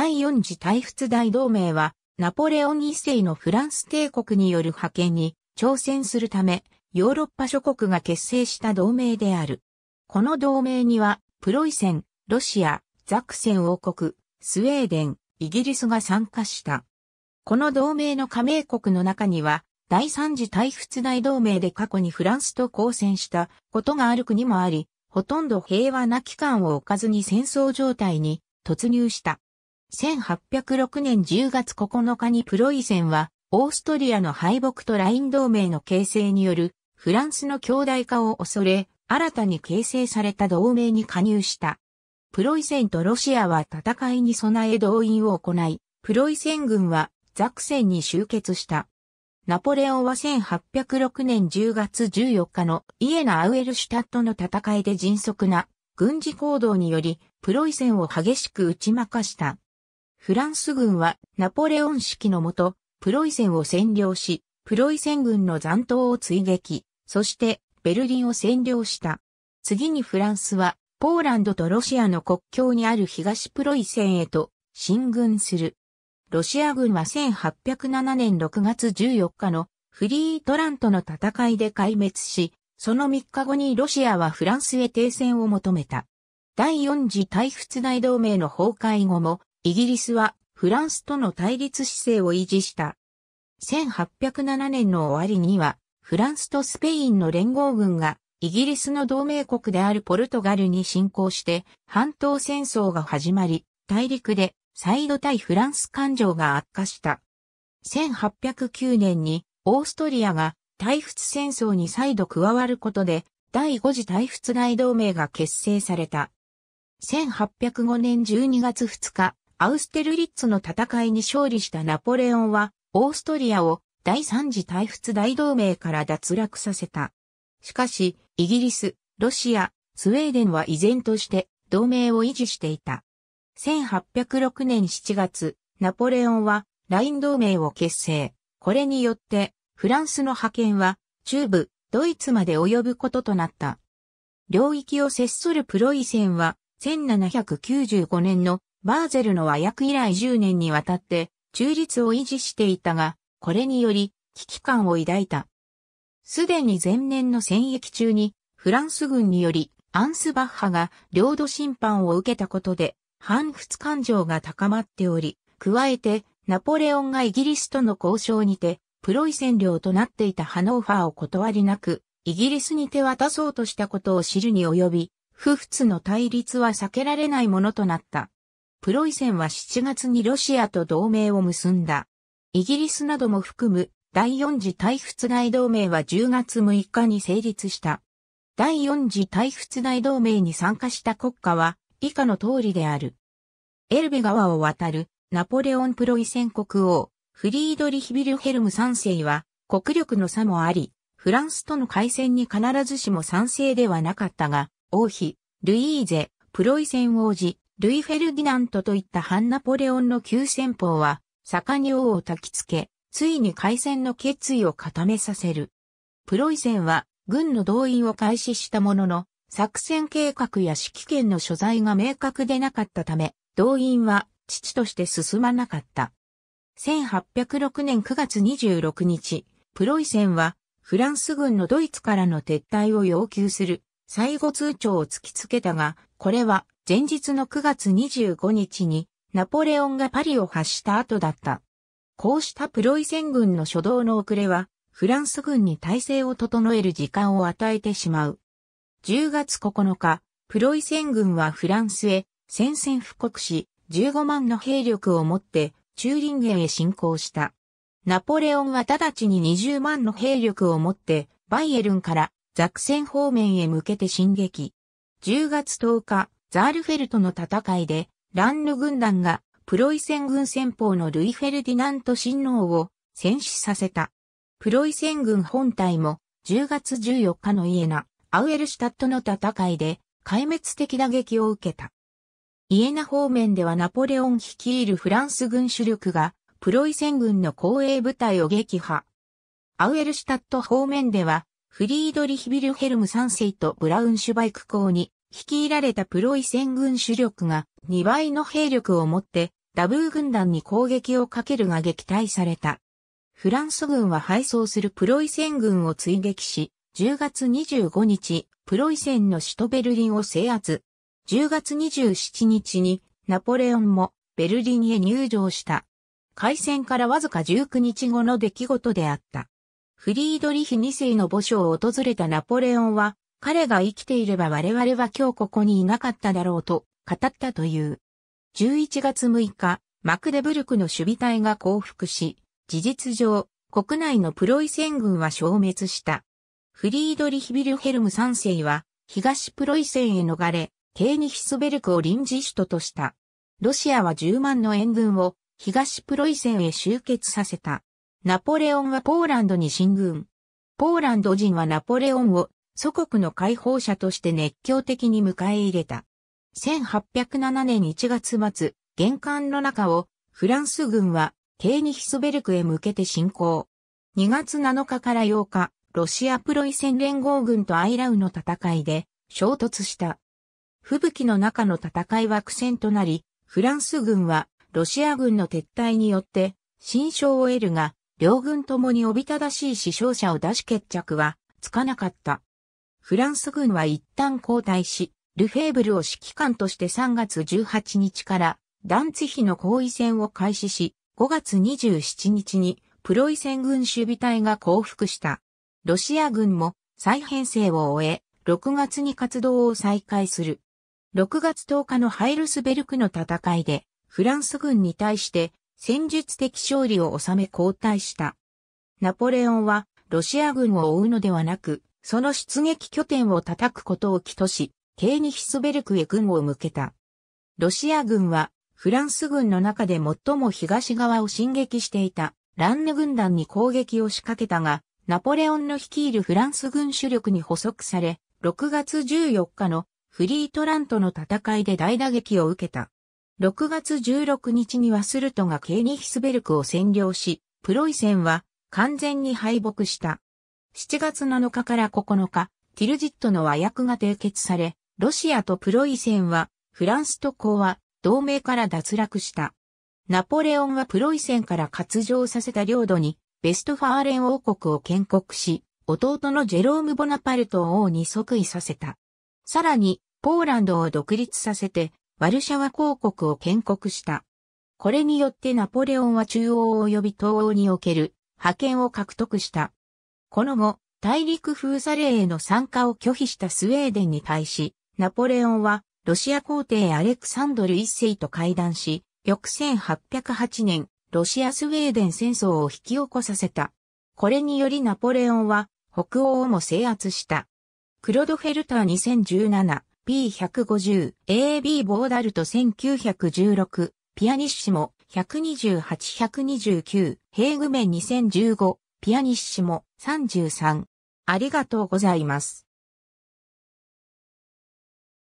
第四次大仏大同盟は、ナポレオン一世のフランス帝国による派遣に挑戦するため、ヨーロッパ諸国が結成した同盟である。この同盟には、プロイセン、ロシア、ザクセン王国、スウェーデン、イギリスが参加した。この同盟の加盟国の中には、第三次大仏大同盟で過去にフランスと交戦したことがある国もあり、ほとんど平和な期間を置かずに戦争状態に突入した。1806年10月9日にプロイセンは、オーストリアの敗北とライン同盟の形成によるフランスの強大化を恐れ、新たに形成された同盟に加入した。プロイセンとロシアは戦いに備え動員を行い、プロイセン軍はザクセンに集結した。ナポレオンは1806年10月14日のイエナ・アウエルシュタットの戦いで迅速な軍事行動により、プロイセンを激しく打ち負かした。フランス軍はナポレオン式のもと、プロイセンを占領し、プロイセン軍の残党を追撃、そしてベルリンを占領した。次にフランスは、ポーランドとロシアの国境にある東プロイセンへと進軍する。ロシア軍は1807年6月14日のフリートラントの戦いで壊滅し、その3日後にロシアはフランスへ停戦を求めた。第4次大仏大同盟の崩壊後も、イギリスはフランスとの対立姿勢を維持した。1807年の終わりには、フランスとスペインの連合軍が、イギリスの同盟国であるポルトガルに侵攻して、半島戦争が始まり、大陸で、再度対フランス感情が悪化した。1809年に、オーストリアが、対仏戦争に再度加わることで、第5次対仏大同盟が結成された。1805年12月2日、アウステルリッツの戦いに勝利したナポレオンは、オーストリアを第三次大仏大同盟から脱落させた。しかし、イギリス、ロシア、スウェーデンは依然として同盟を維持していた。1806年7月、ナポレオンはライン同盟を結成。これによって、フランスの派遣は中部、ドイツまで及ぶこととなった。領域を接するプロイセンは1795年のバーゼルの和訳以来10年にわたって中立を維持していたが、これにより危機感を抱いた。すでに前年の戦役中にフランス軍によりアンスバッハが領土侵犯を受けたことで反仏感情が高まっており、加えてナポレオンがイギリスとの交渉にてプロイ占領となっていたハノーファーを断りなくイギリスに手渡そうとしたことを知るに及び、不仏の対立は避けられないものとなった。プロイセンは7月にロシアと同盟を結んだ。イギリスなども含む第四次退仏大同盟は10月6日に成立した。第四次退仏大同盟に参加した国家は以下の通りである。エルベ川を渡るナポレオンプロイセン国王、フリードリヒビルヘルム3世は国力の差もあり、フランスとの海戦に必ずしも賛成ではなかったが、王妃、ルイーゼ、プロイセン王子、ルイ・フェルディナントといったハンナポレオンの急戦法は、盛んに王を焚きつけ、ついに開戦の決意を固めさせる。プロイセンは、軍の動員を開始したものの、作戦計画や指揮権の所在が明確でなかったため、動員は、父として進まなかった。1806年9月26日、プロイセンは、フランス軍のドイツからの撤退を要求する、最後通帳を突きつけたが、これは前日の9月25日にナポレオンがパリを発した後だった。こうしたプロイセン軍の初動の遅れは、フランス軍に体制を整える時間を与えてしまう。10月9日、プロイセン軍はフランスへ戦線布告し、15万の兵力を持ってリンゲへ侵攻した。ナポレオンは直ちに20万の兵力を持ってバイエルンからザクセン方面へ向けて進撃。10月10日、ザールフェルトの戦いで、ランヌ軍団がプロイセン軍先方のルイ・フェルディナント親王を戦死させた。プロイセン軍本体も10月14日のイエナ、アウエルシュタットの戦いで壊滅的打撃を受けた。イエナ方面ではナポレオン率いるフランス軍主力がプロイセン軍の後衛部隊を撃破。アウエルシュタット方面ではフリードリヒ・ビルヘルム3世とブラウンシュバイク公に率いられたプロイセン軍主力が2倍の兵力を持ってダブー軍団に攻撃をかけるが撃退された。フランス軍は敗走するプロイセン軍を追撃し、10月25日、プロイセンの首都ベルリンを制圧。10月27日にナポレオンもベルリンへ入場した。開戦からわずか19日後の出来事であった。フリードリヒ2世の墓所を訪れたナポレオンは、彼が生きていれば我々は今日ここにいなかっただろうと語ったという。11月6日、マクデブルクの守備隊が降伏し、事実上、国内のプロイセン軍は消滅した。フリードリヒ・ビルヘルム3世は、東プロイセンへ逃れ、ケーニヒスベルクを臨時首都とした。ロシアは10万の援軍を東プロイセンへ集結させた。ナポレオンはポーランドに進軍。ポーランド人はナポレオンを祖国の解放者として熱狂的に迎え入れた。1807年1月末、玄関の中をフランス軍はケーニヒスベルクへ向けて進攻。2月7日から8日、ロシアプロイセン連合軍とアイラウの戦いで衝突した。吹雪の中の戦いは苦戦となり、フランス軍はロシア軍の撤退によって新章を得るが、両軍ともにおびただしい死傷者を出し決着はつかなかった。フランス軍は一旦後退し、ルフェーブルを指揮官として3月18日からダンツヒの後位戦を開始し、5月27日にプロイセン軍守備隊が降伏した。ロシア軍も再編成を終え、6月に活動を再開する。6月10日のハイルスベルクの戦いで、フランス軍に対して戦術的勝利を収め交代した。ナポレオンはロシア軍を追うのではなく、その出撃拠点を叩くことを起とし、ケーニヒスベルクへ軍を向けた。ロシア軍はフランス軍の中で最も東側を進撃していたランヌ軍団に攻撃を仕掛けたが、ナポレオンの率いるフランス軍主力に捕捉され、6月14日のフリートラントの戦いで大打撃を受けた。6月16日にはスルトがケーニヒスベルクを占領し、プロイセンは完全に敗北した。7月7日から9日、ティルジットの和訳が締結され、ロシアとプロイセンは、フランスと講和、同盟から脱落した。ナポレオンはプロイセンから割譲させた領土に、ベストファーレン王国を建国し、弟のジェローム・ボナパルト王に即位させた。さらに、ポーランドを独立させて、ワルシャワ公国を建国した。これによってナポレオンは中央及び東欧における覇権を獲得した。この後、大陸封鎖令への参加を拒否したスウェーデンに対し、ナポレオンはロシア皇帝アレクサンドル一世と会談し、翌1808年、ロシア・スウェーデン戦争を引き起こさせた。これによりナポレオンは北欧をも制圧した。クロドフェルター2017 P150、AB ボーダルト1916、ピアニッシモ、128-129、ヘーグメン2015、ピアニッシモ、33。ありがとうございます。